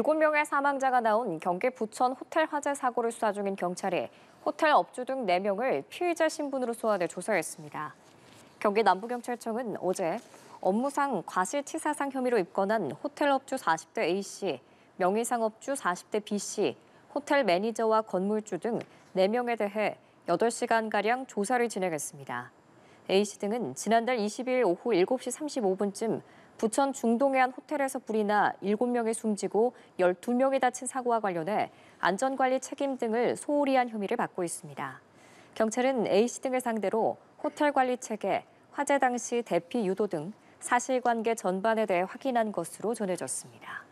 7명의 사망자가 나온 경기 부천 호텔 화재 사고를 수사 중인 경찰이 호텔 업주 등 4명을 피의자 신분으로 소환해 조사했습니다. 경기 남부경찰청은 어제 업무상 과실치사상 혐의로 입건한 호텔 업주 40대 A씨, 명의상 업주 40대 B씨, 호텔 매니저와 건물주 등 4명에 대해 8시간가량 조사를 진행했습니다. A씨 등은 지난달 20일 오후 7시 35분쯤 부천 중동의 한 호텔에서 불이 나 7명이 숨지고 12명이 다친 사고와 관련해 안전관리 책임 등을 소홀히 한 혐의를 받고 있습니다. 경찰은 A씨 등을 상대로 호텔 관리 체계, 화재 당시 대피 유도 등 사실관계 전반에 대해 확인한 것으로 전해졌습니다.